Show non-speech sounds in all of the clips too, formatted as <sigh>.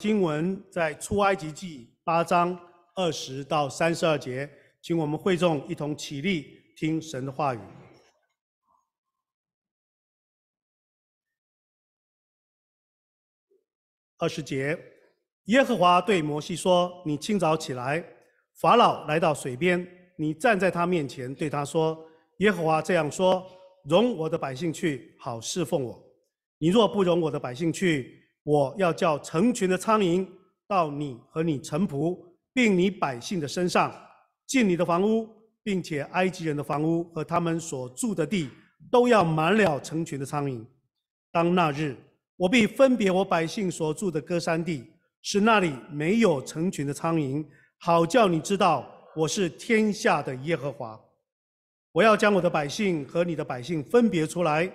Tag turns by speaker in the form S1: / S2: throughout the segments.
S1: 经文在出埃及记八章二十到三十二节，请我们会众一同起立，听神的话语。二十节，耶和华对摩西说：“你清早起来，法老来到水边，你站在他面前，对他说：‘耶和华这样说：容我的百姓去，好侍奉我。你若不容我的百姓去。”我要叫成群的苍蝇到你和你臣仆，并你百姓的身上，进你的房屋，并且埃及人的房屋和他们所住的地，都要满了成群的苍蝇。当那日，我必分别我百姓所住的歌山地，使那里没有成群的苍蝇，好叫你知道我是天下的耶和华。我要将我的百姓和你的百姓分别出来，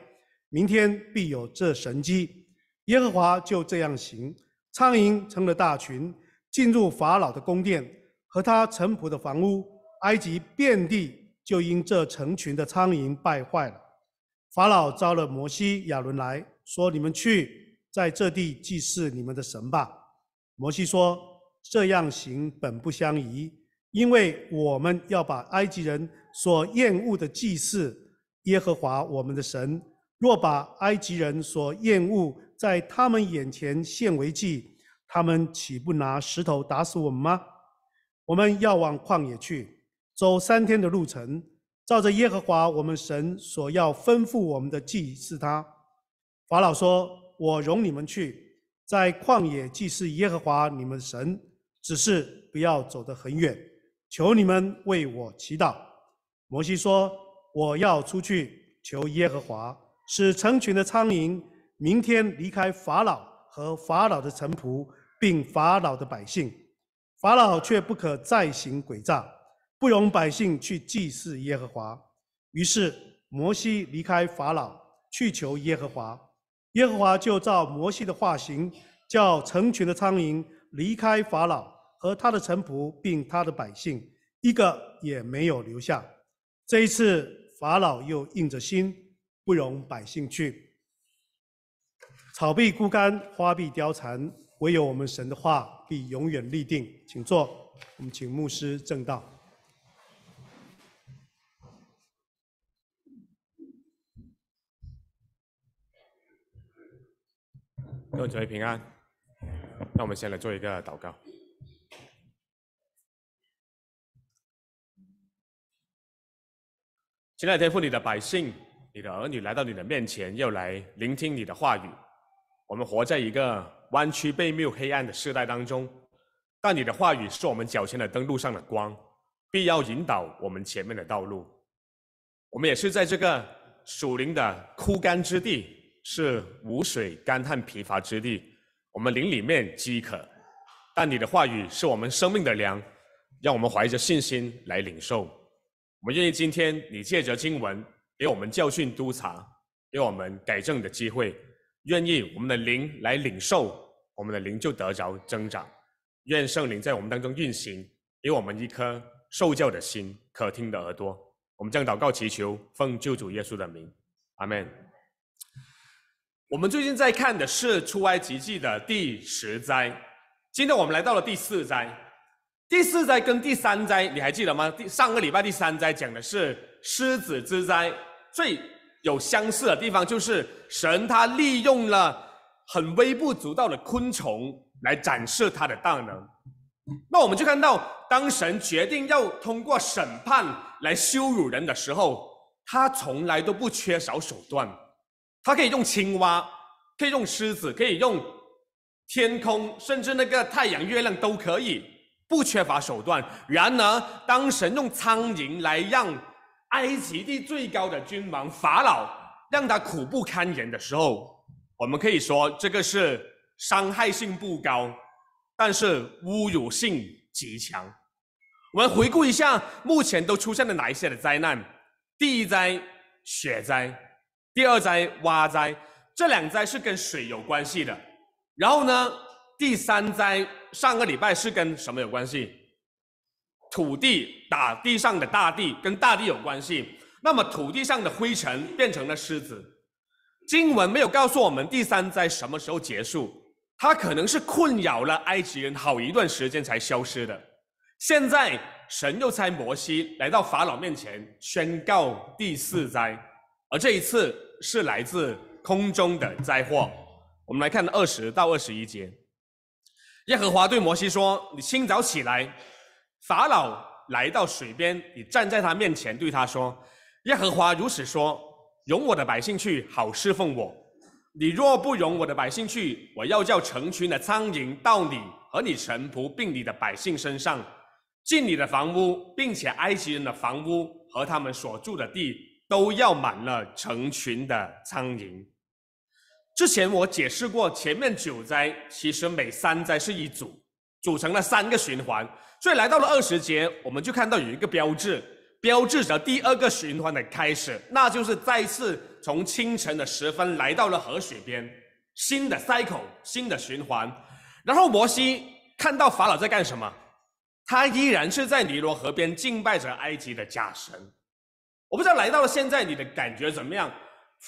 S1: 明天必有这神机。耶和华就这样行，苍蝇成了大群，进入法老的宫殿和他臣仆的房屋，埃及遍地就因这成群的苍蝇败坏了。法老召了摩西、亚伦来说：“你们去，在这地祭祀你们的神吧。”摩西说：“这样行本不相宜，因为我们要把埃及人所厌恶的祭祀耶和华我们的神。若把埃及人所厌恶。”在他们眼前献为祭，他们岂不拿石头打死我们吗？我们要往旷野去，走三天的路程，照着耶和华我们神所要吩咐我们的祭，是他。法老说：“我容你们去，在旷野祭祀耶和华你们神，只是不要走得很远。求你们为我祈祷。”摩西说：“我要出去求耶和华，使成群的苍蝇。”明天离开法老和法老的臣仆，并法老的百姓，法老却不可再行诡诈，不容百姓去祭祀耶和华。于是摩西离开法老，去求耶和华。耶和华就照摩西的话行，叫成群的苍蝇离开法老和他的臣仆，并他的百姓，一个也没有留下。这一次，法老又硬着心，不容百姓去。草必枯干，花必凋残，唯有我们神的话必永远立定。请坐。我们请牧师正道。
S2: 各大位平安。那我们先来做一个祷告。亲爱的天父，你的百姓，你的儿女来到你的面前，要来聆听你的话语。我们活在一个弯曲、被谬、黑暗的时代当中，但你的话语是我们脚前的灯，路上的光，必要引导我们前面的道路。我们也是在这个属灵的枯干之地，是无水、干旱、疲乏之地，我们灵里面饥渴，但你的话语是我们生命的粮，让我们怀着信心来领受。我们愿意今天你借着经文给我们教训、督查，给我们改正的机会。愿意我们的灵来领受，我们的灵就得着增长。愿圣灵在我们当中运行，给我们一颗受教的心，可听的耳朵。我们将祷告祈求，奉救主耶稣的名，阿门。我们最近在看的是出埃及记的第十灾，今天我们来到了第四灾。第四灾跟第三灾，你还记得吗？上个礼拜第三灾讲的是狮子之灾，最。有相似的地方，就是神他利用了很微不足道的昆虫来展示他的大能。那我们就看到，当神决定要通过审判来羞辱人的时候，他从来都不缺少手段。他可以用青蛙，可以用狮子，可以用天空，甚至那个太阳、月亮都可以，不缺乏手段。然而，当神用苍蝇来让……埃及地最高的君王法老让他苦不堪言的时候，我们可以说这个是伤害性不高，但是侮辱性极强。我们回顾一下，目前都出现了哪一些的灾难？第一灾雪灾，第二灾蛙灾，这两灾是跟水有关系的。然后呢，第三灾上个礼拜是跟什么有关系？土地打地上的大地，跟大地有关系。那么土地上的灰尘变成了狮子。经文没有告诉我们第三灾什么时候结束，它可能是困扰了埃及人好一段时间才消失的。现在神又猜摩西来到法老面前宣告第四灾，而这一次是来自空中的灾祸。我们来看二十到二十一节，耶和华对摩西说：“你清早起来。”法老来到水边，你站在他面前，对他说：“耶和华如此说：容我的百姓去，好侍奉我。你若不容我的百姓去，我要叫成群的苍蝇到你和你臣仆并你的百姓身上，进你的房屋，并且埃及人的房屋和他们所住的地都要满了成群的苍蝇。”之前我解释过，前面九灾其实每三灾是一组，组成了三个循环。所以来到了二十节，我们就看到有一个标志，标志着第二个循环的开始，那就是再次从清晨的时分来到了河水边，新的 cycle，新的循环。然后摩西看到法老在干什么，他依然是在尼罗河边敬拜着埃及的假神。我不知道来到了现在你的感觉怎么样？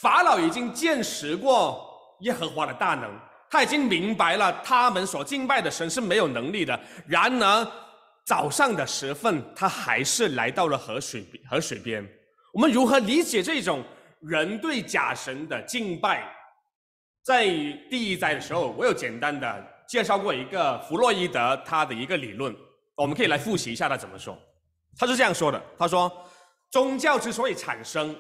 S2: 法老已经见识过耶和华的大能，他已经明白了他们所敬拜的神是没有能力的，然而。早上的时分，他还是来到了河水河水边。我们如何理解这种人对假神的敬拜？在第一灾的时候，我有简单的介绍过一个弗洛伊德他的一个理论，我们可以来复习一下他怎么说。他是这样说的：他说，宗教之所以产生，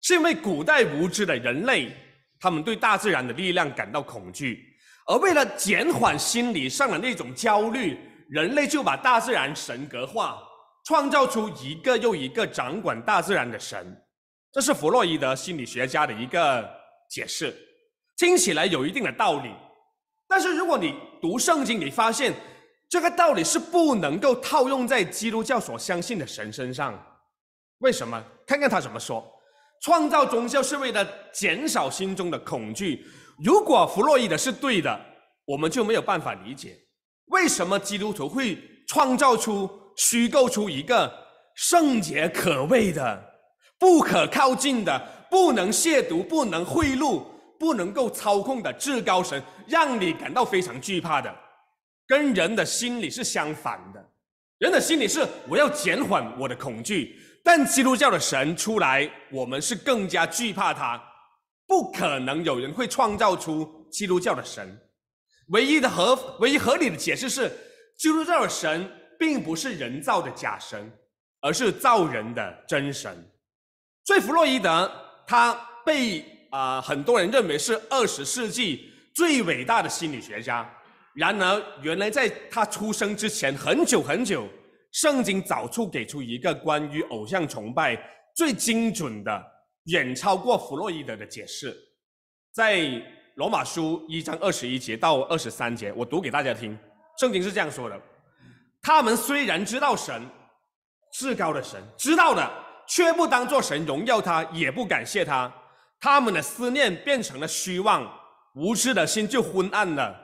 S2: 是因为古代无知的人类，他们对大自然的力量感到恐惧，而为了减缓心理上的那种焦虑。人类就把大自然神格化，创造出一个又一个掌管大自然的神，这是弗洛伊德心理学家的一个解释，听起来有一定的道理。但是如果你读圣经，你发现这个道理是不能够套用在基督教所相信的神身上。为什么？看看他怎么说：创造宗教是为了减少心中的恐惧。如果弗洛伊德是对的，我们就没有办法理解。为什么基督徒会创造出、虚构出一个圣洁可畏的、不可靠近的、不能亵渎、不能贿赂、不能够操控的至高神，让你感到非常惧怕的？跟人的心理是相反的。人的心理是我要减缓我的恐惧，但基督教的神出来，我们是更加惧怕他。不可能有人会创造出基督教的神。唯一的合，唯一合理的解释是，基督教的神并不是人造的假神，而是造人的真神。所以弗洛伊德他被啊很多人认为是二十世纪最伟大的心理学家。然而，原来在他出生之前很久很久，圣经早就给出一个关于偶像崇拜最精准的，远超过弗洛伊德的解释，在。罗马书一章二十一节到二十三节，我读给大家听。圣经是这样说的：他们虽然知道神，至高的神，知道的，却不当作神荣耀他，也不感谢他。他们的思念变成了虚妄，无知的心就昏暗了。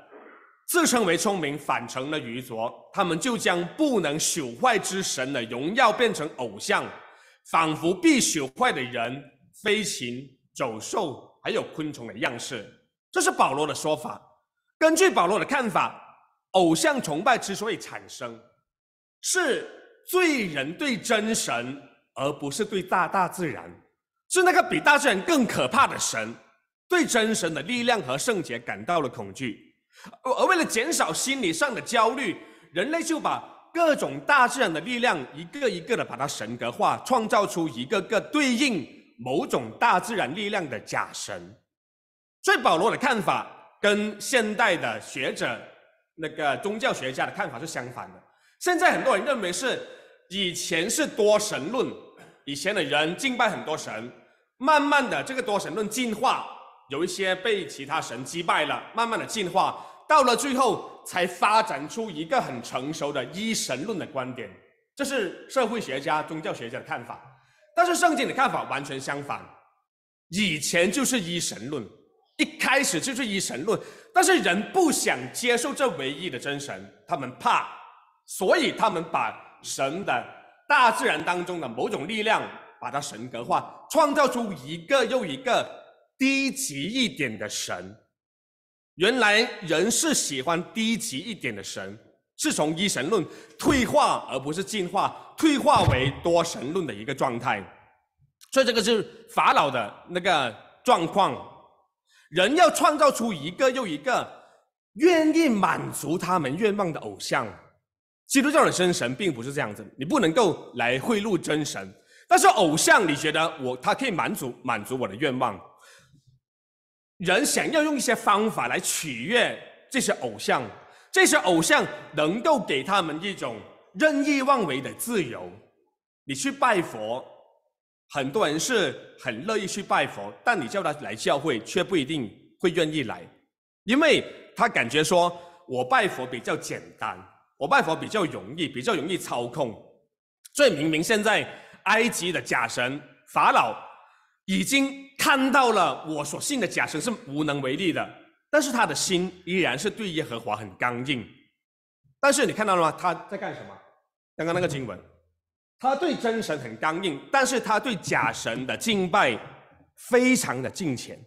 S2: 自称为聪明，反成了愚拙。他们就将不能朽坏之神的荣耀变成偶像，仿佛被朽坏的人、飞禽、走兽还有昆虫的样式。这是保罗的说法。根据保罗的看法，偶像崇拜之所以产生，是罪人对真神，而不是对大大自然，是那个比大自然更可怕的神，对真神的力量和圣洁感到了恐惧。而为了减少心理上的焦虑，人类就把各种大自然的力量一个一个的把它神格化，创造出一个个对应某种大自然力量的假神。所以保罗的看法跟现代的学者那个宗教学家的看法是相反的。现在很多人认为是以前是多神论，以前的人敬拜很多神，慢慢的这个多神论进化，有一些被其他神击败了，慢慢的进化到了最后才发展出一个很成熟的一神论的观点。这是社会学家、宗教学家的看法，但是圣经的看法完全相反，以前就是一神论。一开始就是一神论，但是人不想接受这唯一的真神，他们怕，所以他们把神的大自然当中的某种力量，把它神格化，创造出一个又一个低级一点的神。原来人是喜欢低级一点的神，是从一神论退化，而不是进化，退化为多神论的一个状态。所以这个是法老的那个状况。人要创造出一个又一个愿意满足他们愿望的偶像，基督教的真神并不是这样子，你不能够来贿赂真神，但是偶像，你觉得我他可以满足满足我的愿望？人想要用一些方法来取悦这些偶像，这些偶像能够给他们一种任意妄为的自由。你去拜佛。很多人是很乐意去拜佛，但你叫他来教会，却不一定会愿意来，因为他感觉说，我拜佛比较简单，我拜佛比较容易，比较容易操控。所以明明现在埃及的假神法老已经看到了，我所信的假神是无能为力的，但是他的心依然是对耶和华很刚硬。但是你看到了吗？他在干什么？刚刚那个经文。他对真神很刚硬，但是他对假神的敬拜非常的敬虔。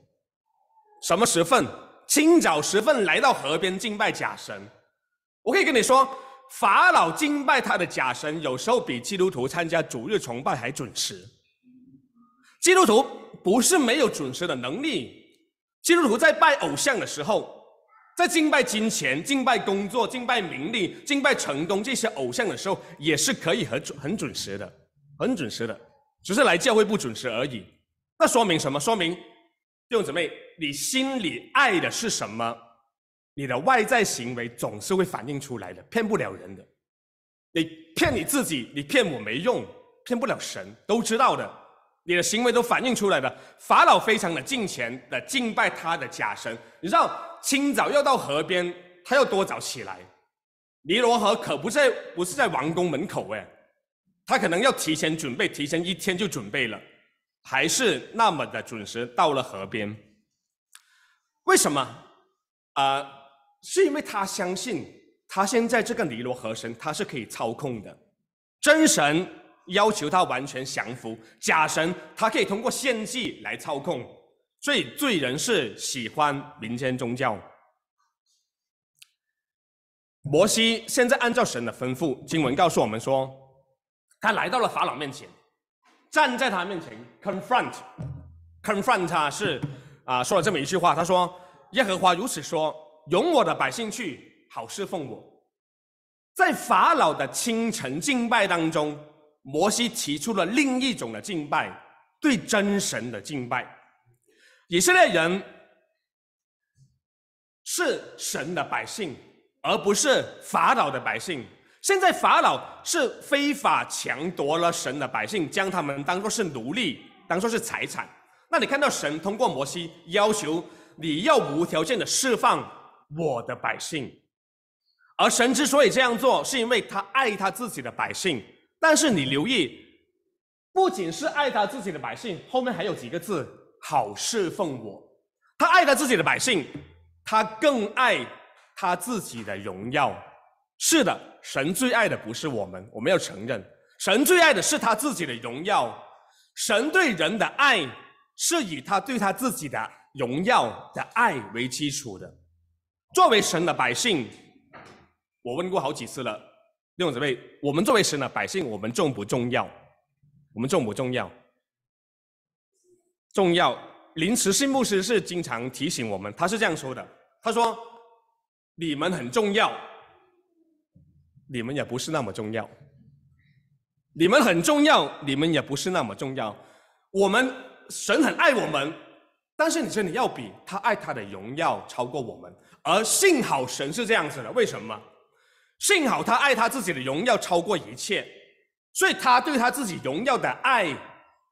S2: 什么时分？清早时分来到河边敬拜假神。我可以跟你说，法老敬拜他的假神，有时候比基督徒参加主日崇拜还准时。基督徒不是没有准时的能力，基督徒在拜偶像的时候。在敬拜金钱、敬拜工作、敬拜名利、敬拜成功这些偶像的时候，也是可以很准、很准时的，很准时的，只是来教会不准时而已。那说明什么？说明弟兄姊妹，你心里爱的是什么？你的外在行为总是会反映出来的，骗不了人的。你骗你自己，你骗我没用，骗不了神，都知道的。你的行为都反映出来的。法老非常的敬虔的敬拜他的假神，你知道。清早要到河边，他要多早起来？尼罗河可不在，不是在王宫门口诶，他可能要提前准备，提前一天就准备了，还是那么的准时到了河边。为什么？啊，是因为他相信他现在这个尼罗河神，他是可以操控的。真神要求他完全降服，假神他可以通过献祭来操控。所以罪人是喜欢民间宗教。摩西现在按照神的吩咐，经文告诉我们说，他来到了法老面前，站在他面前，confront，confront 他是啊说了这么一句话，他说：“耶和华如此说，容我的百姓去，好侍奉我。”在法老的清晨敬拜当中，摩西提出了另一种的敬拜，对真神的敬拜。以色列人是神的百姓，而不是法老的百姓。现在法老是非法强夺了神的百姓，将他们当做是奴隶，当做是财产。那你看到神通过摩西要求你要无条件的释放我的百姓，而神之所以这样做，是因为他爱他自己的百姓。但是你留意，不仅是爱他自己的百姓，后面还有几个字。好侍奉我，他爱他自己的百姓，他更爱他自己的荣耀。是的，神最爱的不是我们，我们要承认，神最爱的是他自己的荣耀。神对人的爱是以他对他自己的荣耀的爱为基础的。作为神的百姓，我问过好几次了，弟兄姊妹，我们作为神的百姓，我们重不重要？我们重不重要？重要，林慈信牧师是经常提醒我们，他是这样说的：“他说，你们很重要，你们也不是那么重要；你们很重要，你们也不是那么重要。我们神很爱我们，但是你真的要比他爱他的荣耀超过我们。而幸好神是这样子的，为什么？幸好他爱他自己的荣耀超过一切，所以他对他自己荣耀的爱。”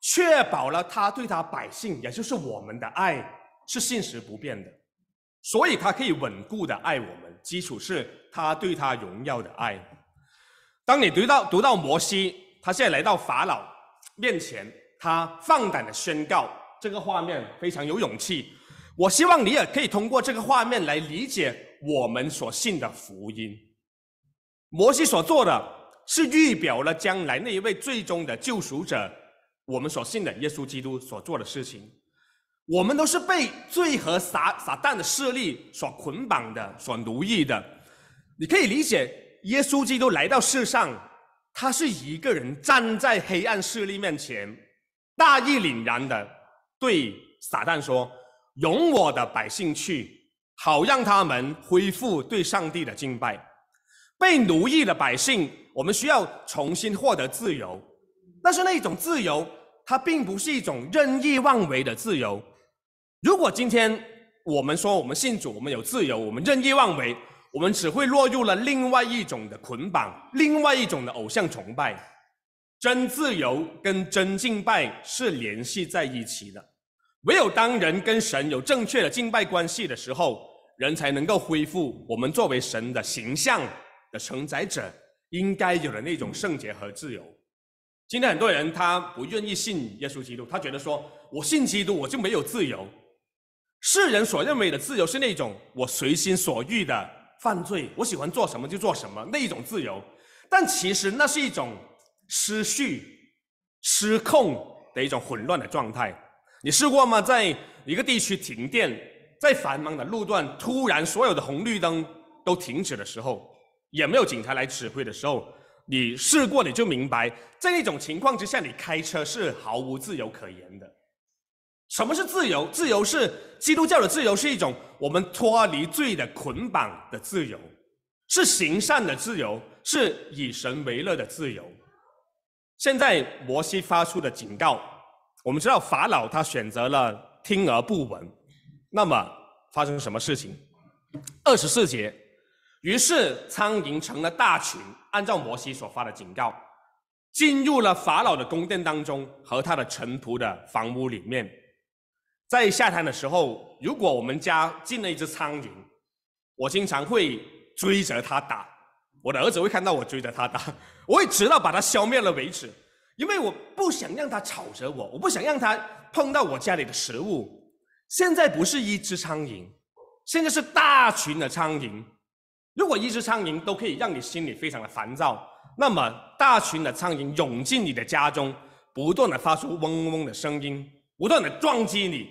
S2: 确保了他对他百姓，也就是我们的爱是信实不变的，所以他可以稳固的爱我们。基础是他对他荣耀的爱。当你读到读到摩西，他现在来到法老面前，他放胆的宣告，这个画面非常有勇气。我希望你也可以通过这个画面来理解我们所信的福音。摩西所做的，是预表了将来那一位最终的救赎者。我们所信的耶稣基督所做的事情，我们都是被罪和撒撒旦的势力所捆绑的、所奴役的。你可以理解，耶稣基督来到世上，他是一个人站在黑暗势力面前，大义凛然的对撒旦说：“容我的百姓去，好让他们恢复对上帝的敬拜。”被奴役的百姓，我们需要重新获得自由。但是那一种自由，它并不是一种任意妄为的自由。如果今天我们说我们信主，我们有自由，我们任意妄为，我们只会落入了另外一种的捆绑，另外一种的偶像崇拜。真自由跟真敬拜是联系在一起的。唯有当人跟神有正确的敬拜关系的时候，人才能够恢复我们作为神的形象的承载者应该有的那种圣洁和自由。今天很多人他不愿意信耶稣基督，他觉得说我信基督我就没有自由。世人所认为的自由是那种我随心所欲的犯罪，我喜欢做什么就做什么那一种自由，但其实那是一种失序、失控的一种混乱的状态。你试过吗？在一个地区停电，在繁忙的路段突然所有的红绿灯都停止的时候，也没有警察来指挥的时候。你试过你就明白，在一种情况之下，你开车是毫无自由可言的。什么是自由？自由是基督教的自由，是一种我们脱离罪的捆绑的自由，是行善的自由，是以神为乐的自由。现在摩西发出的警告，我们知道法老他选择了听而不闻，那么发生什么事情？二十四节，于是苍蝇成了大群。按照摩西所发的警告，进入了法老的宫殿当中和他的臣仆的房屋里面。在下台的时候，如果我们家进了一只苍蝇，我经常会追着它打。我的儿子会看到我追着他打，<laughs> 我会直到把他消灭了为止，因为我不想让他吵着我，我不想让他碰到我家里的食物。现在不是一只苍蝇，现在是大群的苍蝇。如果一只苍蝇都可以让你心里非常的烦躁，那么大群的苍蝇涌进你的家中，不断的发出嗡嗡的声音，不断的撞击你，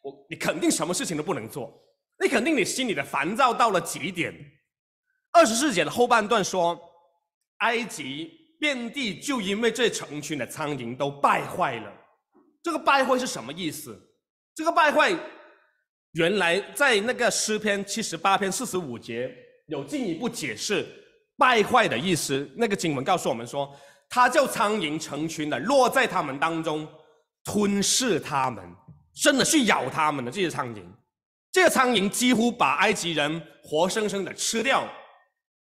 S2: 我你肯定什么事情都不能做，你肯定你心里的烦躁到了极点。二十四节的后半段说，埃及遍地就因为这成群的苍蝇都败坏了。这个败坏是什么意思？这个败坏原来在那个诗篇七十八篇四十五节。有进一步解释“败坏”的意思。那个经文告诉我们说，它叫苍蝇成群的落在他们当中，吞噬他们，真的去咬他们的这些苍蝇。这些苍蝇几乎把埃及人活生生的吃掉。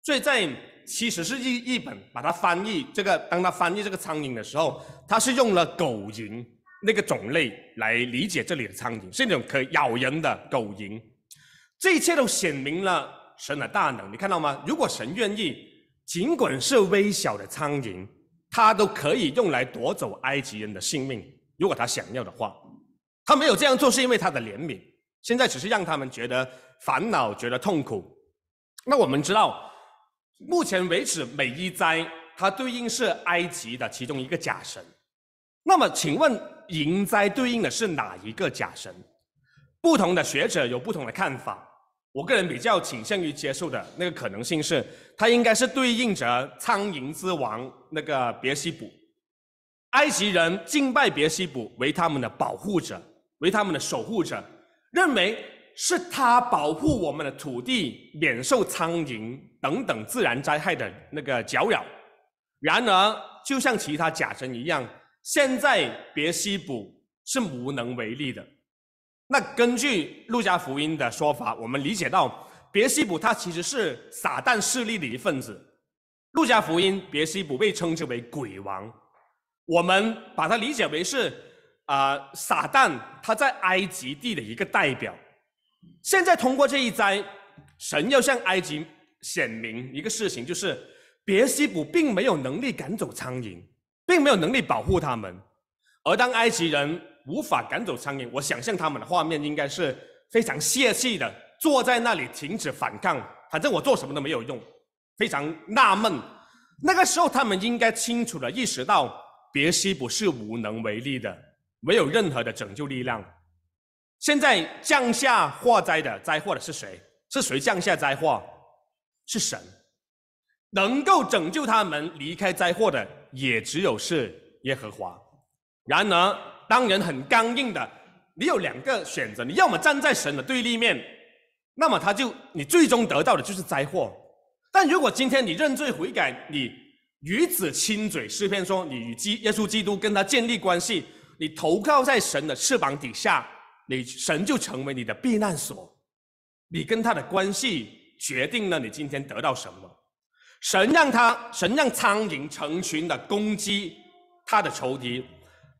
S2: 所以在其实是日，日本把它翻译这个，当他翻译这个苍蝇的时候，他是用了狗蝇那个种类来理解这里的苍蝇，是那种可以咬人的狗蝇。这一切都显明了。神的大能，你看到吗？如果神愿意，尽管是微小的苍蝇，他都可以用来夺走埃及人的性命，如果他想要的话。他没有这样做，是因为他的怜悯。现在只是让他们觉得烦恼，觉得痛苦。那我们知道，目前为止，每一灾它对应是埃及的其中一个假神。那么，请问，迎灾对应的是哪一个假神？不同的学者有不同的看法。我个人比较倾向于接受的那个可能性是，它应该是对应着苍蝇之王那个别西卜，埃及人敬拜别西卜为他们的保护者，为他们的守护者，认为是他保护我们的土地免受苍蝇等等自然灾害的那个搅扰。然而，就像其他假神一样，现在别西卜是无能为力的。那根据《路加福音》的说法，我们理解到，别西卜他其实是撒旦势力的一份子。《路加福音》别西卜被称之为鬼王，我们把它理解为是啊撒旦他在埃及地的一个代表。现在通过这一灾，神要向埃及显明一个事情，就是别西卜并没有能力赶走苍蝇，并没有能力保护他们，而当埃及人。无法赶走苍蝇，我想象他们的画面应该是非常泄气的，坐在那里停止反抗，反正我做什么都没有用，非常纳闷。那个时候，他们应该清楚的意识到，别西卜是无能为力的，没有任何的拯救力量。现在降下祸灾的灾祸的是谁？是谁降下灾祸？是神，能够拯救他们离开灾祸的，也只有是耶和华。然而。当然很刚硬的，你有两个选择，你要么站在神的对立面，那么他就你最终得到的就是灾祸；但如果今天你认罪悔改，你与子亲嘴诗篇说，你与基耶稣基督跟他建立关系，你投靠在神的翅膀底下，你神就成为你的避难所。你跟他的关系决定了你今天得到什么。神让他神让苍蝇成群的攻击他的仇敌。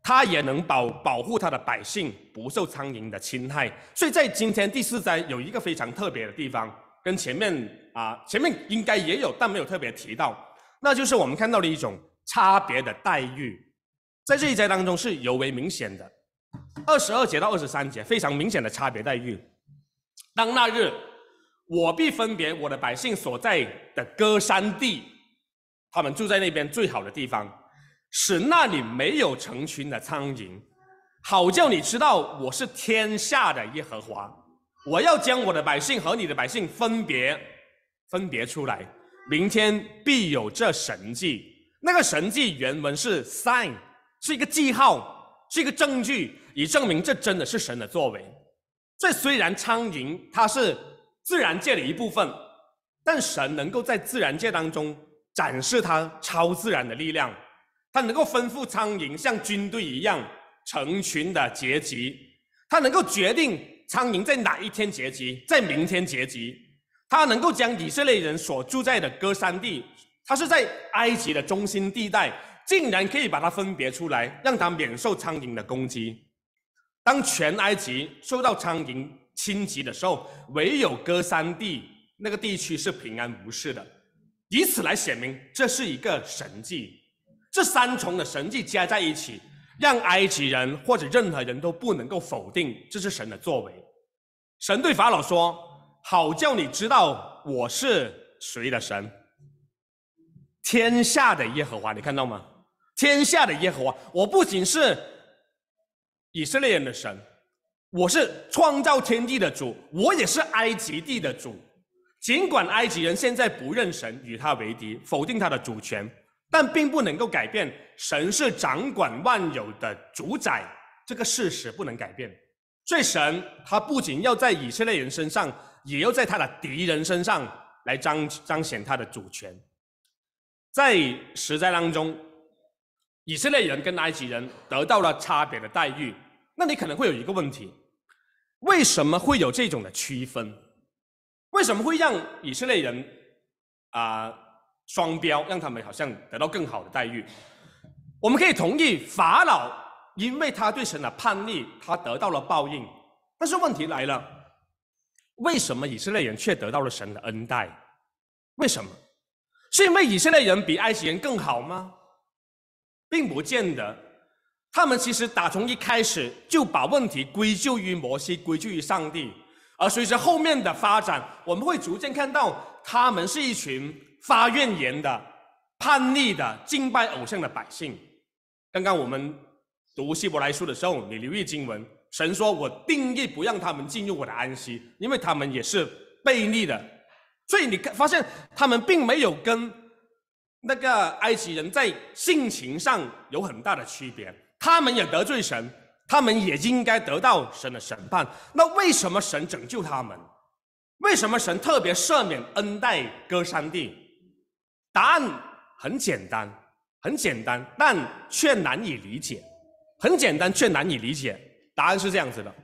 S2: 他也能保保护他的百姓不受苍蝇的侵害，所以在今天第四章有一个非常特别的地方，跟前面啊前面应该也有，但没有特别提到，那就是我们看到的一种差别的待遇，在这一章当中是尤为明显的，二十二节到二十三节非常明显的差别待遇。当那日我必分别我的百姓所在的歌山地，他们住在那边最好的地方。使那里没有成群的苍蝇，好叫你知道我是天下的耶和华。我要将我的百姓和你的百姓分别分别出来，明天必有这神迹。那个神迹原文是 sign，是一个记号，是一个证据，以证明这真的是神的作为。这虽然苍蝇它是自然界的一部分，但神能够在自然界当中展示它超自然的力量。他能够吩咐苍蝇像军队一样成群的结集，他能够决定苍蝇在哪一天结集，在明天结集。他能够将以色列人所住在的戈山地，他是在埃及的中心地带，竟然可以把它分别出来，让它免受苍蝇的攻击。当全埃及受到苍蝇侵袭的时候，唯有哥山地那个地区是平安无事的，以此来显明这是一个神迹。这三重的神迹加在一起，让埃及人或者任何人都不能够否定这是神的作为。神对法老说：“好叫你知道我是谁的神，天下的耶和华。你看到吗？天下的耶和华，我不仅是以色列人的神，我是创造天地的主，我也是埃及地的主。尽管埃及人现在不认神，与他为敌，否定他的主权。”但并不能够改变神是掌管万有的主宰这个事实不能改变。所以神他不仅要在以色列人身上，也要在他的敌人身上来彰彰显他的主权。在实在当中，以色列人跟埃及人得到了差别的待遇。那你可能会有一个问题：为什么会有这种的区分？为什么会让以色列人啊？双标，让他们好像得到更好的待遇。我们可以同意法老，因为他对神的叛逆，他得到了报应。但是问题来了，为什么以色列人却得到了神的恩待？为什么？是因为以色列人比埃及人更好吗？并不见得。他们其实打从一开始就把问题归咎于摩西，归咎于上帝。而随着后面的发展，我们会逐渐看到他们是一群。发怨言的、叛逆的、敬拜偶像的百姓。刚刚我们读希伯来书的时候，你留意经文，神说我定义不让他们进入我的安息，因为他们也是悖逆的。所以你发现他们并没有跟那个埃及人在性情上有很大的区别，他们也得罪神，他们也应该得到神的审判。那为什么神拯救他们？为什么神特别赦免恩戴哥山地？答案很简单，很简单，但却难以理解。很简单却难以理解。答案是这样子的：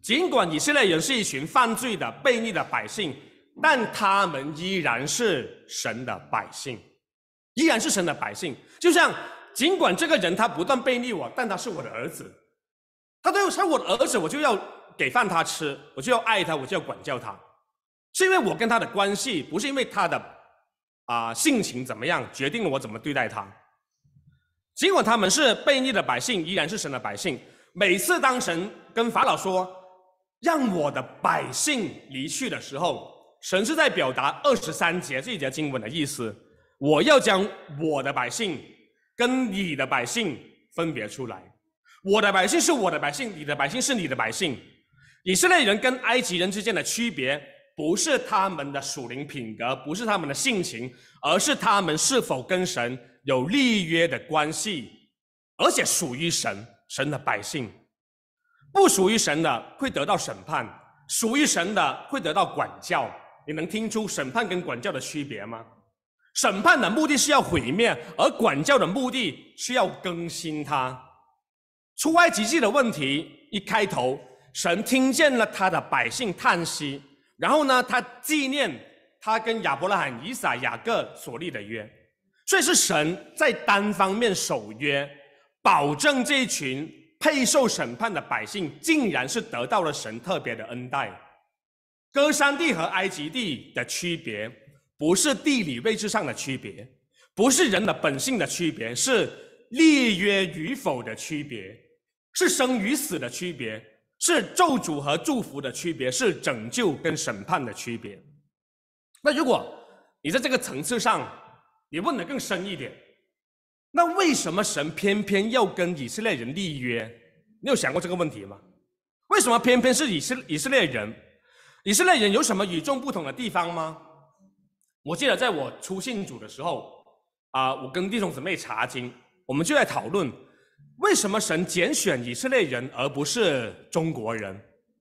S2: 尽管以色列人是一群犯罪的悖逆的百姓，但他们依然是神的百姓，依然是神的百姓。就像，尽管这个人他不断背逆我，但他是我的儿子，他都是我的儿子，我就要给饭他吃，我就要爱他，我就要管教他，是因为我跟他的关系，不是因为他的。啊，性情怎么样决定了我怎么对待他。尽管他们是悖逆的百姓，依然是神的百姓。每次当神跟法老说让我的百姓离去的时候，神是在表达二十三节这一节经文的意思。我要将我的百姓跟你的百姓分别出来。我的百姓是我的百姓，你的百姓是你的百姓。以色列人跟埃及人之间的区别。不是他们的属灵品格，不是他们的性情，而是他们是否跟神有立约的关系，而且属于神神的百姓，不属于神的会得到审判，属于神的会得到管教。你能听出审判跟管教的区别吗？审判的目的是要毁灭，而管教的目的是要更新他。出埃及记的问题一开头，神听见了他的百姓叹息。然后呢，他纪念他跟亚伯拉罕、以撒、雅各所立的约，所以是神在单方面守约，保证这一群配受审判的百姓，竟然是得到了神特别的恩待。戈山地和埃及地的区别，不是地理位置上的区别，不是人的本性的区别，是立约与否的区别，是生与死的区别。是咒诅和祝福的区别，是拯救跟审判的区别。那如果你在这个层次上，你问得更深一点，那为什么神偏偏要跟以色列人立约？你有想过这个问题吗？为什么偏偏是以色以色列人？以色列人有什么与众不同的地方吗？我记得在我出信主的时候，啊，我跟弟兄姊妹查经，我们就在讨论。为什么神拣选以色列人而不是中国人？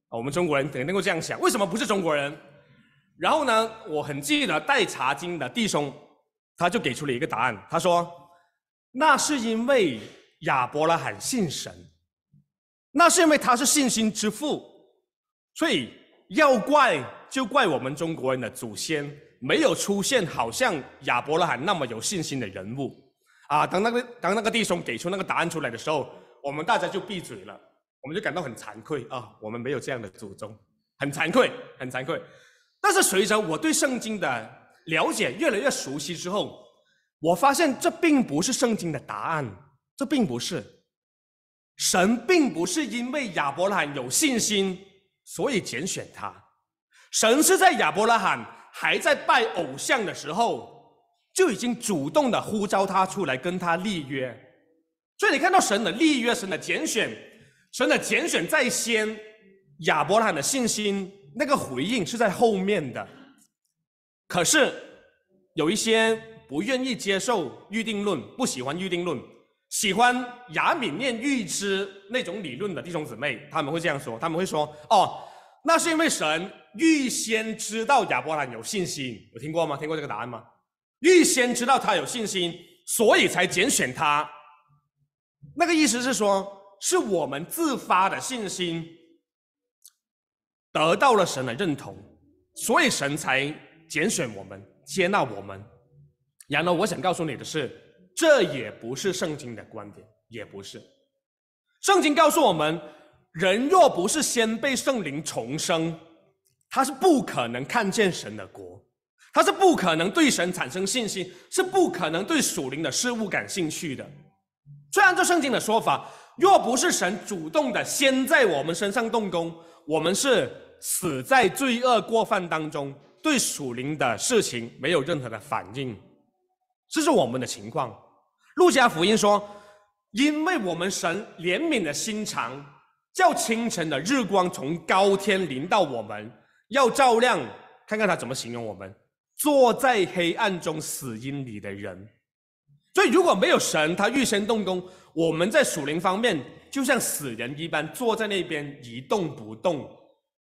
S2: 啊，我们中国人肯定会这样想：为什么不是中国人？然后呢，我很记得带查经的弟兄，他就给出了一个答案。他说：“那是因为亚伯拉罕信神，那是因为他是信心之父，所以要怪就怪我们中国人的祖先没有出现好像亚伯拉罕那么有信心的人物。”啊，当那个当那个弟兄给出那个答案出来的时候，我们大家就闭嘴了，我们就感到很惭愧啊，我们没有这样的祖宗，很惭愧，很惭愧。但是随着我对圣经的了解越来越熟悉之后，我发现这并不是圣经的答案，这并不是，神并不是因为亚伯拉罕有信心所以拣选他，神是在亚伯拉罕还在拜偶像的时候。就已经主动的呼召他出来跟他立约，所以你看到神的立约，神的拣选，神的拣选在先，亚伯兰的信心那个回应是在后面的。可是有一些不愿意接受预定论，不喜欢预定论，喜欢亚米念预知那种理论的弟兄姊妹，他们会这样说，他们会说：“哦，那是因为神预先知道亚伯兰有信心。”有听过吗？听过这个答案吗？预先知道他有信心，所以才拣选他。那个意思是说，是我们自发的信心得到了神的认同，所以神才拣选我们、接纳我们。然而，我想告诉你的是，这也不是圣经的观点，也不是。圣经告诉我们，人若不是先被圣灵重生，他是不可能看见神的国。他是不可能对神产生信心，是不可能对属灵的事物感兴趣的。虽然这圣经的说法，若不是神主动的先在我们身上动工，我们是死在罪恶过犯当中，对属灵的事情没有任何的反应。这是我们的情况。路加福音说：“因为我们神怜悯的心肠，叫清晨的日光从高天临到我们，要照亮，看看他怎么形容我们。”坐在黑暗中死因里的人，所以如果没有神，他预先动工，我们在属灵方面就像死人一般，坐在那边一动不动，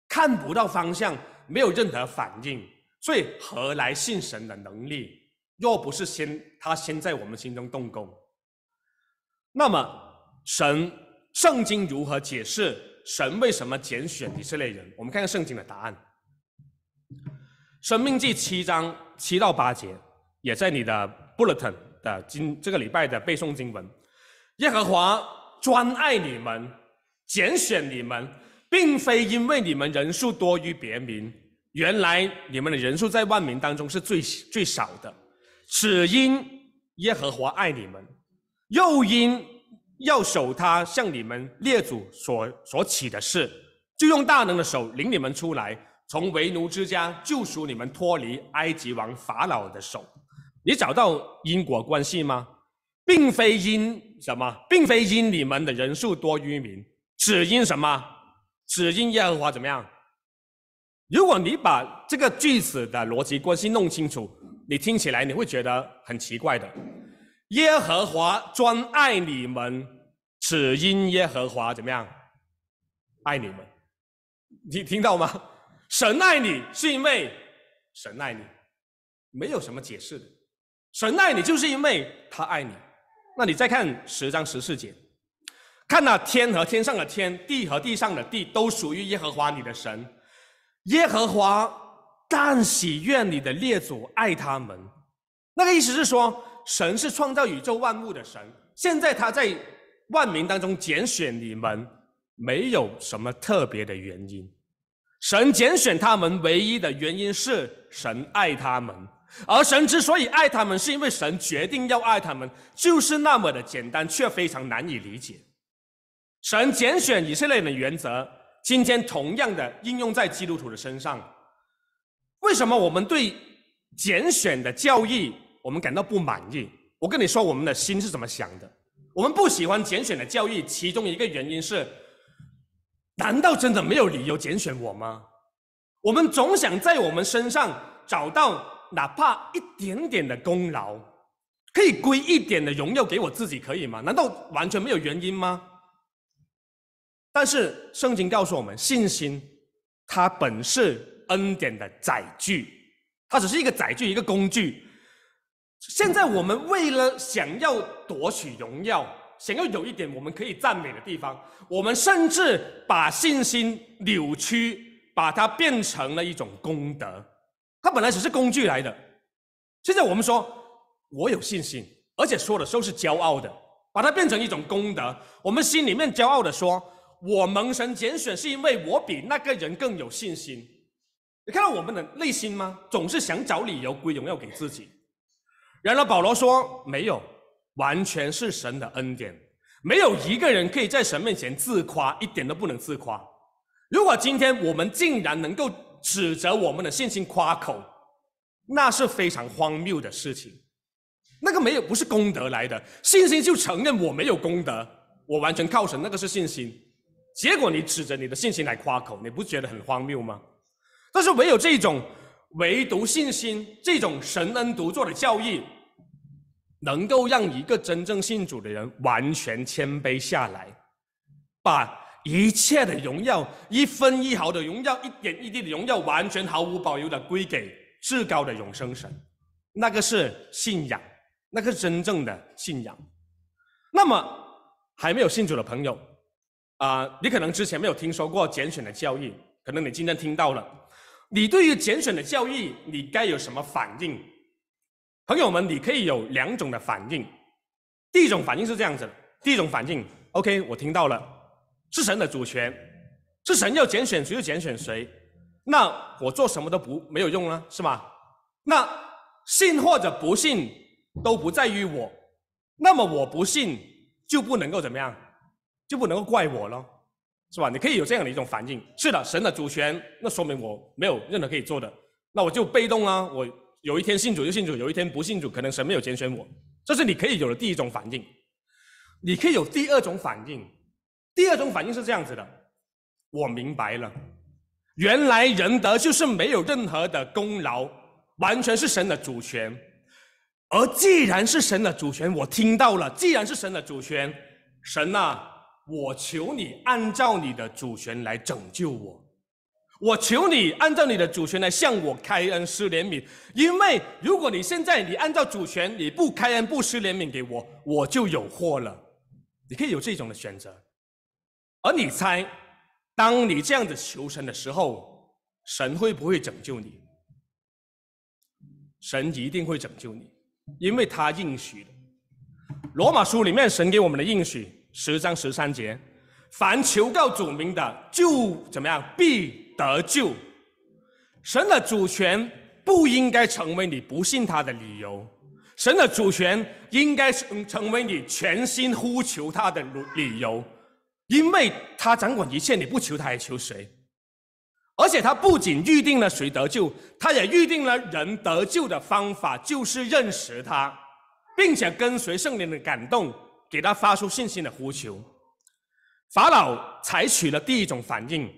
S2: 看不到方向，没有任何反应，所以何来信神的能力？若不是先他先在我们心中动工，那么神圣经如何解释神为什么拣选以这类人？我们看看圣经的答案。生命记七章七到八节，也在你的 bulletin 的今这个礼拜的背诵经文。耶和华专爱你们，拣选你们，并非因为你们人数多于别民。原来你们的人数在万民当中是最最少的，只因耶和华爱你们，又因要守他向你们列祖所所起的事，就用大能的手领你们出来。从为奴之家救赎你们脱离埃及王法老的手，你找到因果关系吗？并非因什么，并非因你们的人数多于民，只因什么？只因耶和华怎么样？如果你把这个句子的逻辑关系弄清楚，你听起来你会觉得很奇怪的。耶和华专爱你们，只因耶和华怎么样？爱你们，你听到吗？神爱你是因为神爱你，没有什么解释的。神爱你就是因为他爱你。那你再看十章十四节，看了天和天上的天，地和地上的地，都属于耶和华你的神。耶和华但喜悦你的列祖爱他们。那个意思是说，神是创造宇宙万物的神，现在他在万民当中拣选你们，没有什么特别的原因。神拣选他们唯一的原因是神爱他们，而神之所以爱他们，是因为神决定要爱他们，就是那么的简单，却非常难以理解。神拣选以色列人的原则，今天同样的应用在基督徒的身上。为什么我们对拣选的教义我们感到不满意？我跟你说，我们的心是怎么想的？我们不喜欢拣选的教义，其中一个原因是。难道真的没有理由拣选我吗？我们总想在我们身上找到哪怕一点点的功劳，可以归一点的荣耀给我自己，可以吗？难道完全没有原因吗？但是圣经告诉我们，信心它本是恩典的载具，它只是一个载具，一个工具。现在我们为了想要夺取荣耀。想要有一点我们可以赞美的地方，我们甚至把信心扭曲，把它变成了一种功德。它本来只是工具来的，现在我们说我有信心，而且说的时候是骄傲的，把它变成一种功德。我们心里面骄傲的说，我蒙神拣选是因为我比那个人更有信心。你看到我们的内心吗？总是想找理由归荣耀给自己。然而保罗说没有。完全是神的恩典，没有一个人可以在神面前自夸，一点都不能自夸。如果今天我们竟然能够指责我们的信心夸口，那是非常荒谬的事情。那个没有不是功德来的信心，就承认我没有功德，我完全靠神，那个是信心。结果你指着你的信心来夸口，你不觉得很荒谬吗？但是唯有这种唯独信心，这种神恩独作的教义。能够让一个真正信主的人完全谦卑下来，把一切的荣耀，一分一毫的荣耀，一点一滴的荣耀，完全毫无保留的归给至高的永生神，那个是信仰，那个是真正的信仰。那么还没有信主的朋友，啊，你可能之前没有听说过拣选的教义，可能你今天听到了，你对于拣选的教义，你该有什么反应？朋友们，你可以有两种的反应。第一种反应是这样子的：第一种反应，OK，我听到了，是神的主权，是神要拣选谁就拣选谁，那我做什么都不没有用了，是吧？那信或者不信都不在于我，那么我不信就不能够怎么样，就不能够怪我咯，是吧？你可以有这样的一种反应。是的，神的主权，那说明我没有任何可以做的，那我就被动啊，我。有一天信主就信主，有一天不信主，可能神没有拣选我，这是你可以有的第一种反应。你可以有第二种反应，第二种反应是这样子的：我明白了，原来仁德就是没有任何的功劳，完全是神的主权。而既然是神的主权，我听到了；既然是神的主权，神呐，我求你按照你的主权来拯救我。我求你按照你的主权来向我开恩施怜悯，因为如果你现在你按照主权你不开恩不施怜悯给我，我就有祸了。你可以有这种的选择，而你猜，当你这样子求神的时候，神会不会拯救你？神一定会拯救你，因为他应许的。罗马书里面神给我们的应许，十章十三节，凡求告主名的就怎么样必。得救，神的主权不应该成为你不信他的理由，神的主权应该成成为你全心呼求他的理理由，因为他掌管一切，你不求他还求谁？而且他不仅预定了谁得救，他也预定了人得救的方法，就是认识他，并且跟随圣灵的感动，给他发出信心的呼求。法老采取了第一种反应。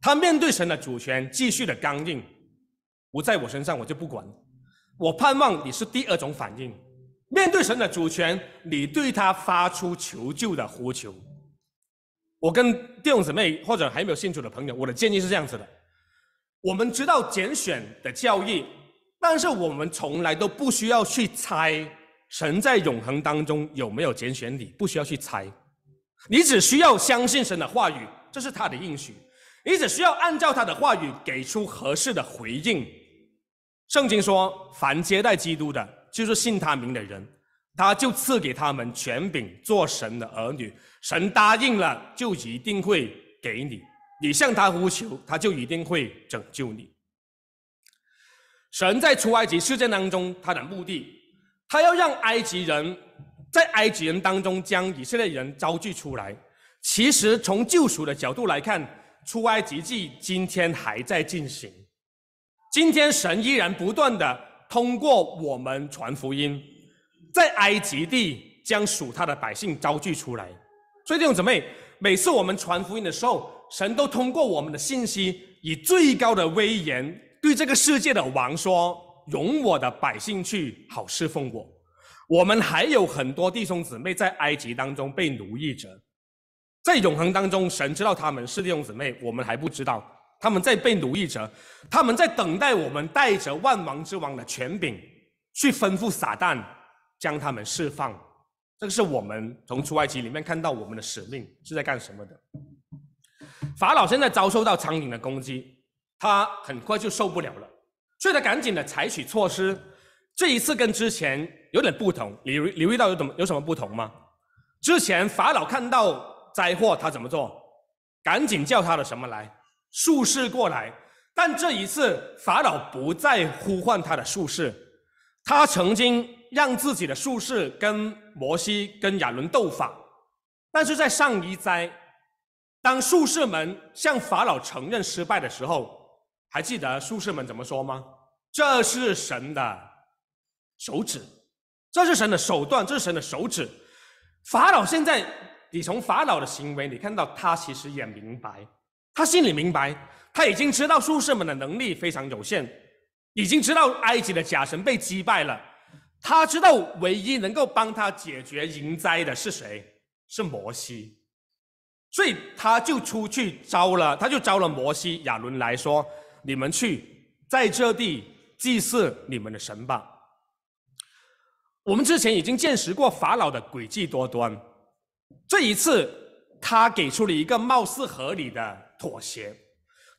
S2: 他面对神的主权，继续的刚硬，不在我身上，我就不管。我盼望你是第二种反应：面对神的主权，你对他发出求救的呼求。我跟弟兄姊妹或者还没有信主的朋友，我的建议是这样子的：我们知道拣选的教义，但是我们从来都不需要去猜神在永恒当中有没有拣选你，不需要去猜。你只需要相信神的话语，这是他的应许。你只需要按照他的话语给出合适的回应。圣经说：“凡接待基督的，就是信他名的人，他就赐给他们权柄做神的儿女。神答应了，就一定会给你。你向他呼求，他就一定会拯救你。”神在出埃及事件当中，他的目的，他要让埃及人在埃及人当中将以色列人招聚出来。其实从救赎的角度来看，出埃及记今天还在进行，今天神依然不断的通过我们传福音，在埃及地将属他的百姓招聚出来。所以弟兄姊妹，每次我们传福音的时候，神都通过我们的信息，以最高的威严对这个世界的王说：容我的百姓去，好侍奉我。我们还有很多弟兄姊妹在埃及当中被奴役着。在永恒当中，神知道他们是弟兄姊妹，我们还不知道他们在被奴役着，他们在等待我们带着万王之王的权柄去吩咐撒旦将他们释放。这个是我们从出埃及里面看到我们的使命是在干什么的。法老现在遭受到苍蝇的攻击，他很快就受不了了，所以他赶紧的采取措施。这一次跟之前有点不同，你留意到有怎么有什么不同吗？之前法老看到。灾祸他怎么做？赶紧叫他的什么来？术士过来。但这一次法老不再呼唤他的术士，他曾经让自己的术士跟摩西跟亚伦斗法，但是在上一灾，当术士们向法老承认失败的时候，还记得术士们怎么说吗？这是神的手指，这是神的手段，这是神的手指。法老现在。你从法老的行为，你看到他其实也明白，他心里明白，他已经知道术士们的能力非常有限，已经知道埃及的假神被击败了，他知道唯一能够帮他解决迎灾的是谁，是摩西，所以他就出去招了，他就招了摩西、亚伦来说：“你们去在这地祭祀你们的神吧。”我们之前已经见识过法老的诡计多端。这一次，他给出了一个貌似合理的妥协，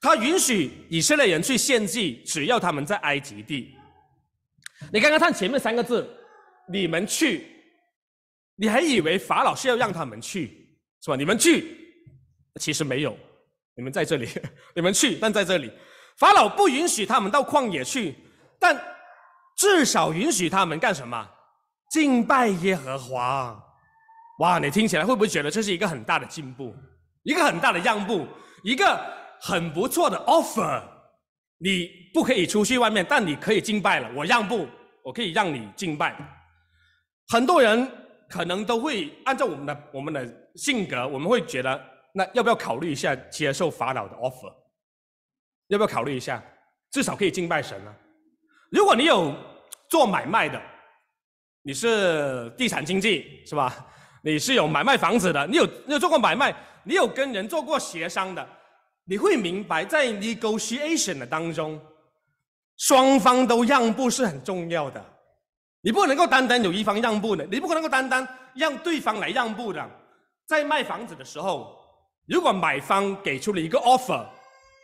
S2: 他允许以色列人去献祭，只要他们在埃及地。你刚刚看前面三个字，你们去，你还以为法老是要让他们去，是吧？你们去，其实没有，你们在这里，<laughs> 你们去，但在这里，法老不允许他们到旷野去，但至少允许他们干什么？敬拜耶和华。哇，你听起来会不会觉得这是一个很大的进步，一个很大的让步，一个很不错的 offer？你不可以出去外面，但你可以敬拜了。我让步，我可以让你敬拜。很多人可能都会按照我们的我们的性格，我们会觉得那要不要考虑一下接受法老的 offer？要不要考虑一下？至少可以敬拜神啊。如果你有做买卖的，你是地产经济是吧？你是有买卖房子的，你有你有做过买卖，你有跟人做过协商的，你会明白在 negotiation 的当中，双方都让步是很重要的，你不能够单单有一方让步的，你不可能够单单让对方来让步的。在卖房子的时候，如果买方给出了一个 offer，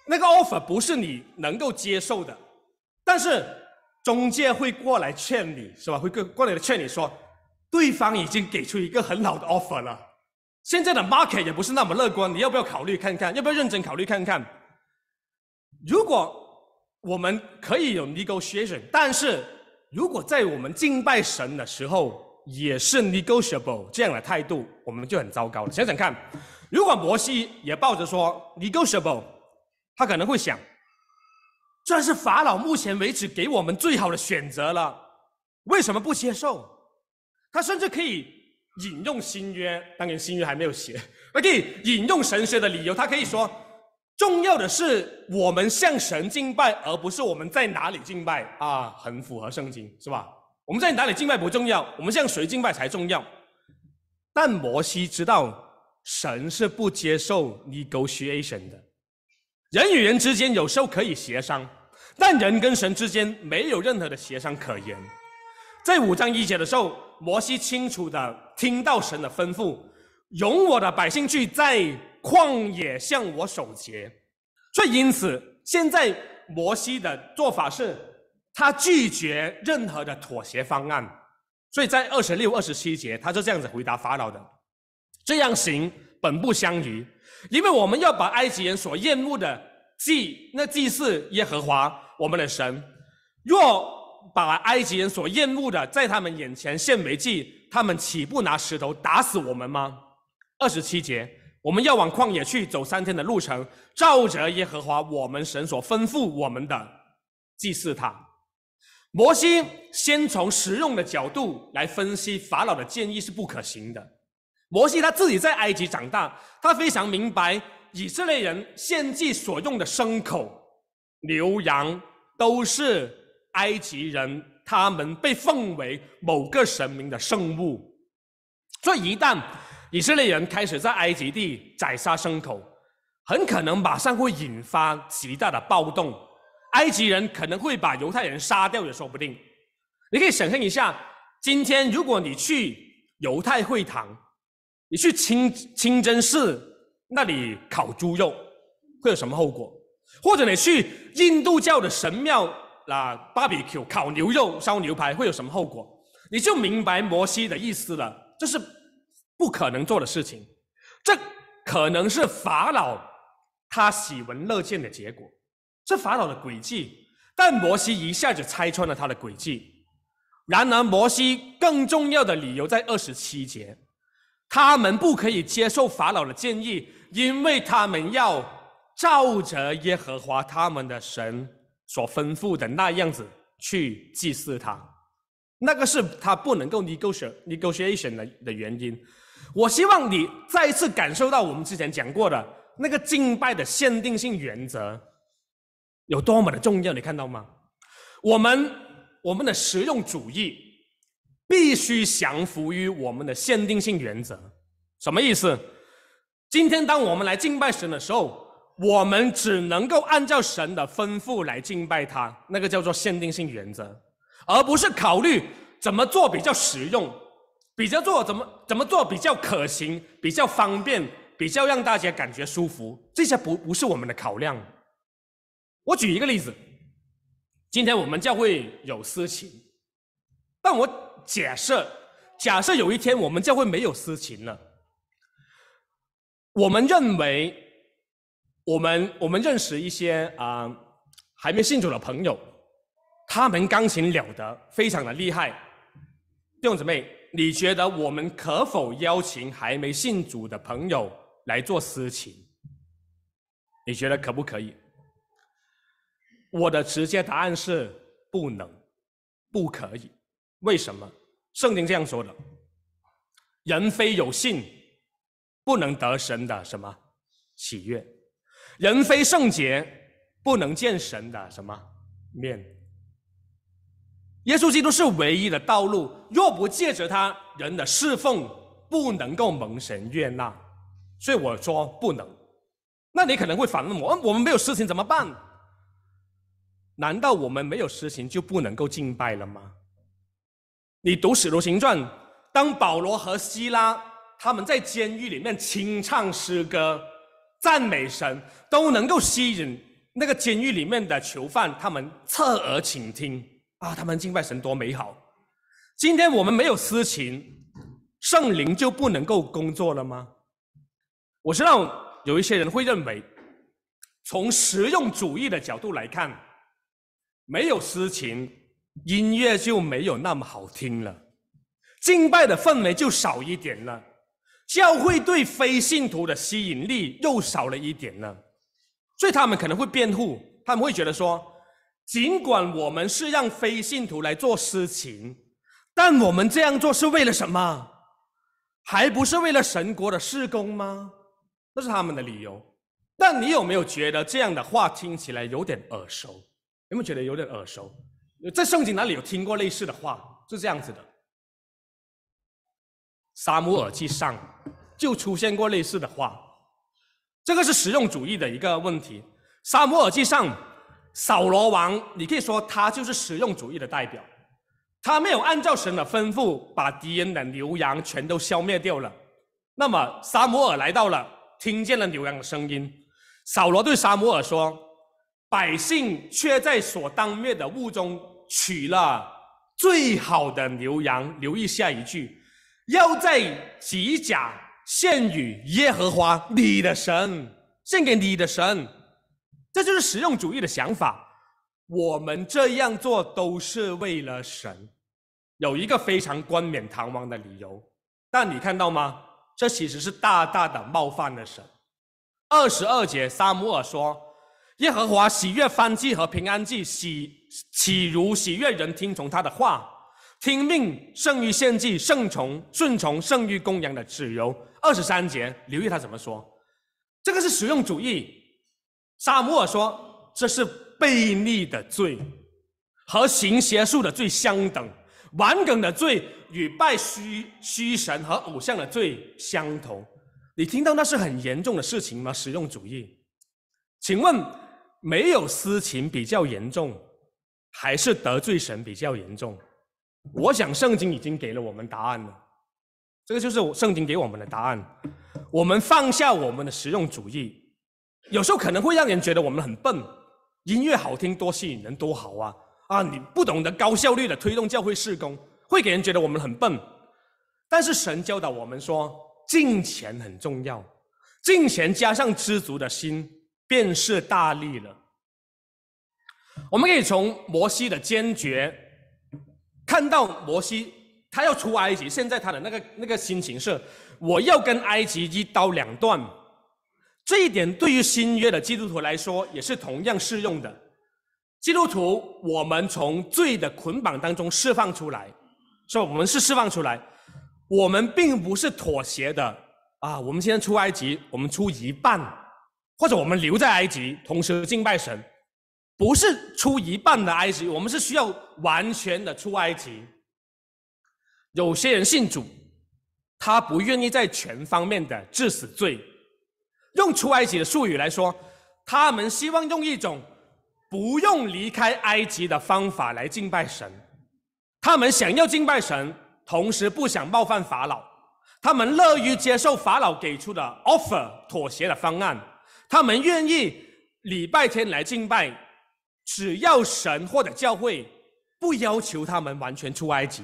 S2: 那个 offer 不是你能够接受的，但是中介会过来劝你是吧？会过过来劝你说。对方已经给出一个很好的 offer 了，现在的 market 也不是那么乐观，你要不要考虑看看？要不要认真考虑看看？如果我们可以有 negotiation，但是如果在我们敬拜神的时候也是 negotiable 这样的态度，我们就很糟糕了。想想看，如果摩西也抱着说 negotiable，他可能会想，这是法老目前为止给我们最好的选择了，为什么不接受？他甚至可以引用新约，当然新约还没有写，他 <laughs> 可以引用神学的理由。他可以说，重要的是我们向神敬拜，而不是我们在哪里敬拜啊，很符合圣经，是吧？我们在哪里敬拜不重要，我们向谁敬拜才重要。但摩西知道，神是不接受 negotiation 的，人与人之间有时候可以协商，但人跟神之间没有任何的协商可言。在五章一节的时候，摩西清楚的听到神的吩咐，容我的百姓去在旷野向我守节，所以因此，现在摩西的做法是，他拒绝任何的妥协方案，所以在二十六、二十七节，他就这样子回答法老的：这样行本不相宜，因为我们要把埃及人所厌恶的祭，那祭是耶和华我们的神，若。把埃及人所厌恶的，在他们眼前献为祭，他们岂不拿石头打死我们吗？二十七节，我们要往旷野去，走三天的路程，照着耶和华我们神所吩咐我们的祭祀他。摩西先从实用的角度来分析法老的建议是不可行的。摩西他自己在埃及长大，他非常明白以色列人献祭所用的牲口、牛羊都是。埃及人他们被奉为某个神明的圣物，所以一旦以色列人开始在埃及地宰杀牲口，很可能马上会引发极大的暴动。埃及人可能会把犹太人杀掉也说不定。你可以想象一下，今天如果你去犹太会堂，你去清清真寺那里烤猪肉，会有什么后果？或者你去印度教的神庙？那 c 比 Q 烤牛肉烧牛排会有什么后果？你就明白摩西的意思了。这是不可能做的事情，这可能是法老他喜闻乐见的结果，是法老的诡计。但摩西一下子拆穿了他的诡计。然而，摩西更重要的理由在二十七节：他们不可以接受法老的建议，因为他们要照着耶和华他们的神。所吩咐的那样子去祭祀他，那个是他不能够 negotiation negotiation 的的原因。我希望你再一次感受到我们之前讲过的那个敬拜的限定性原则有多么的重要，你看到吗？我们我们的实用主义必须降服于我们的限定性原则。什么意思？今天当我们来敬拜神的时候。我们只能够按照神的吩咐来敬拜他，那个叫做限定性原则，而不是考虑怎么做比较实用，比较做怎么怎么做比较可行，比较方便，比较让大家感觉舒服，这些不不是我们的考量。我举一个例子，今天我们教会有私情，但我假设假设有一天我们教会没有私情了，我们认为。我们我们认识一些啊还没信主的朋友，他们钢琴了得，非常的厉害。弟兄姊妹，你觉得我们可否邀请还没信主的朋友来做私情？你觉得可不可以？我的直接答案是不能，不可以。为什么？圣经这样说的：人非有信，不能得神的什么喜悦。人非圣洁，不能见神的什么面。耶稣基督是唯一的道路，若不借着他人的侍奉，不能够蒙神悦纳。所以我说不能。那你可能会反问我：，我们没有诗情怎么办？难道我们没有诗情就不能够敬拜了吗？你读《使徒行传》，当保罗和希拉他们在监狱里面清唱诗歌。赞美神都能够吸引那个监狱里面的囚犯，他们侧耳倾听啊！他们敬拜神多美好。今天我们没有私情，圣灵就不能够工作了吗？我知道有一些人会认为，从实用主义的角度来看，没有私情，音乐就没有那么好听了，敬拜的氛围就少一点了。教会对非信徒的吸引力又少了一点呢，所以他们可能会辩护，他们会觉得说：尽管我们是让非信徒来做私情，但我们这样做是为了什么？还不是为了神国的施工吗？这是他们的理由。但你有没有觉得这样的话听起来有点耳熟？有没有觉得有点耳熟？在圣经哪里有听过类似的话？是这样子的。萨姆耳记上就出现过类似的话，这个是实用主义的一个问题。沙姆尔记上，扫罗王，你可以说他就是实用主义的代表，他没有按照神的吩咐把敌人的牛羊全都消灭掉了。那么沙姆尔来到了，听见了牛羊的声音，扫罗对沙姆尔说：“百姓却在所当灭的物中取了最好的牛羊。”留意下一句。要在己甲献与耶和华你的神，献给你的神，这就是实用主义的想法。我们这样做都是为了神，有一个非常冠冕堂皇的理由。但你看到吗？这其实是大大的冒犯了神。二十二节，萨姆尔说：“耶和华喜悦方祭和平安祭，喜岂如喜悦人听从他的话？”听命胜于献祭，顺从顺从胜于供养的自由。二十三节，留意他怎么说。这个是实用主义。沙母尔说：“这是悖逆的罪，和行邪术的罪相等；顽梗的罪与拜虚虚神和偶像的罪相同。”你听到那是很严重的事情吗？实用主义？请问，没有私情比较严重，还是得罪神比较严重？我想，圣经已经给了我们答案了。这个就是圣经给我们的答案。我们放下我们的实用主义，有时候可能会让人觉得我们很笨。音乐好听，多吸引人，多好啊！啊，你不懂得高效率的推动教会事工，会给人觉得我们很笨。但是神教导我们说，金钱很重要，金钱加上知足的心，便是大力了。我们可以从摩西的坚决。看到摩西，他要出埃及，现在他的那个那个心情是，我要跟埃及一刀两断。这一点对于新约的基督徒来说也是同样适用的。基督徒，我们从罪的捆绑当中释放出来，是吧？我们是释放出来，我们并不是妥协的啊！我们现在出埃及，我们出一半，或者我们留在埃及，同时敬拜神。不是出一半的埃及，我们是需要完全的出埃及。有些人信主，他不愿意在全方面的致死罪。用出埃及的术语来说，他们希望用一种不用离开埃及的方法来敬拜神。他们想要敬拜神，同时不想冒犯法老。他们乐于接受法老给出的 offer 妥协的方案。他们愿意礼拜天来敬拜。只要神或者教会不要求他们完全出埃及，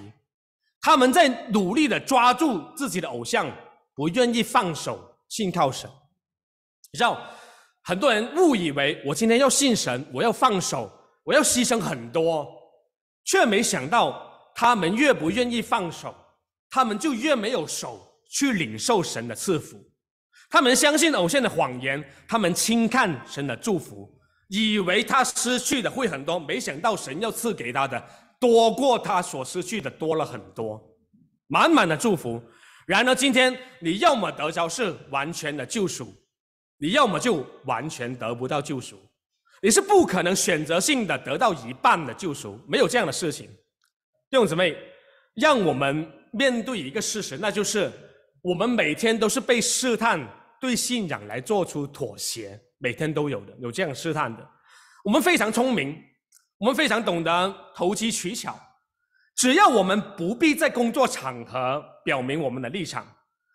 S2: 他们在努力的抓住自己的偶像，不愿意放手信靠神。你知道，很多人误以为我今天要信神，我要放手，我要牺牲很多，却没想到他们越不愿意放手，他们就越没有手去领受神的赐福。他们相信偶像的谎言，他们轻看神的祝福。以为他失去的会很多，没想到神要赐给他的多过他所失去的多了很多，满满的祝福。然而今天，你要么得着是完全的救赎，你要么就完全得不到救赎，你是不可能选择性的得到一半的救赎，没有这样的事情。弟兄姊妹，让我们面对一个事实，那就是我们每天都是被试探，对信仰来做出妥协。每天都有的，有这样试探的。我们非常聪明，我们非常懂得投机取巧。只要我们不必在工作场合表明我们的立场，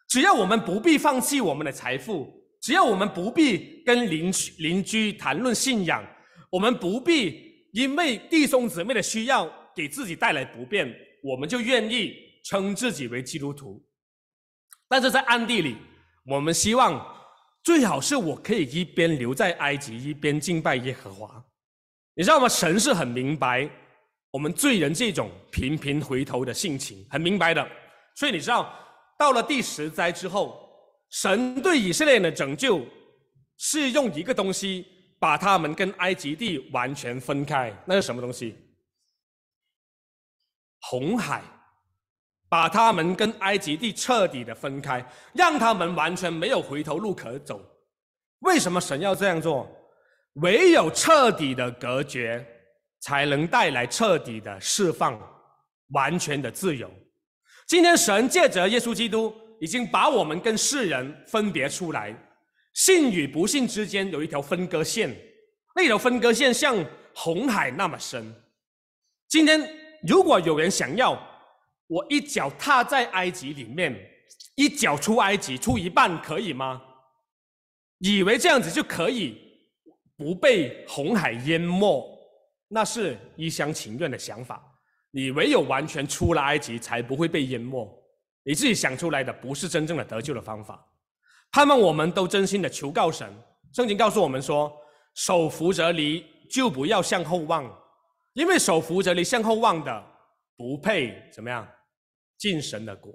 S2: 只要我们不必放弃我们的财富，只要我们不必跟邻居邻居谈论信仰，我们不必因为弟兄姊妹的需要给自己带来不便，我们就愿意称自己为基督徒。但是在暗地里，我们希望。最好是我可以一边留在埃及，一边敬拜耶和华，你知道吗？神是很明白我们罪人这种频频回头的性情，很明白的。所以你知道，到了第十灾之后，神对以色列人的拯救是用一个东西把他们跟埃及地完全分开，那是什么东西？红海。把他们跟埃及地彻底的分开，让他们完全没有回头路可走。为什么神要这样做？唯有彻底的隔绝，才能带来彻底的释放，完全的自由。今天神借着耶稣基督，已经把我们跟世人分别出来。信与不信之间有一条分割线，那条分割线像红海那么深。今天如果有人想要，我一脚踏在埃及里面，一脚出埃及，出一半可以吗？以为这样子就可以不被红海淹没，那是一厢情愿的想法。你唯有完全出了埃及，才不会被淹没。你自己想出来的不是真正的得救的方法。盼望我们都真心的求告神。圣经告诉我们说：手扶着离，就不要向后望，因为手扶着离向后望的，不配怎么样？进神的国，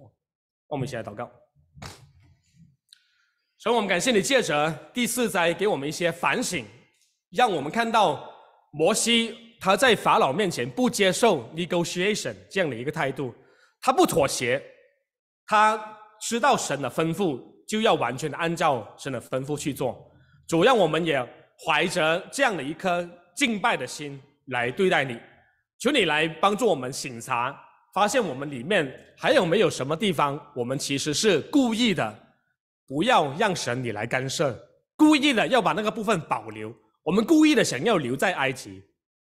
S2: 那我们一起来祷告。所以我们感谢你借着第四灾给我们一些反省，让我们看到摩西他在法老面前不接受 negotiation 这样的一个态度，他不妥协，他知道神的吩咐就要完全的按照神的吩咐去做。主要我们也怀着这样的一颗敬拜的心来对待你，求你来帮助我们省察。发现我们里面还有没有什么地方？我们其实是故意的，不要让神你来干涉，故意的要把那个部分保留。我们故意的想要留在埃及，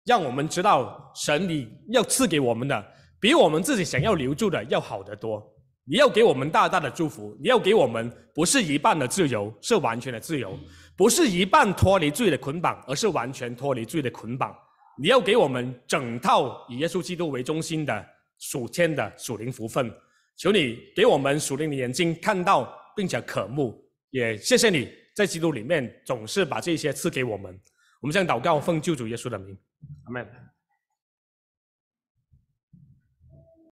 S2: 让我们知道神你要赐给我们的，比我们自己想要留住的要好得多。你要给我们大大的祝福，你要给我们不是一半的自由，是完全的自由，不是一半脱离罪的捆绑，而是完全脱离罪的捆绑。你要给我们整套以耶稣基督为中心的。属天的属灵福分，求你给我们属灵的眼睛看到，并且渴慕。也谢谢你，在基督里面总是把这些赐给我们。我们向祷告，奉救主耶稣的名，阿门。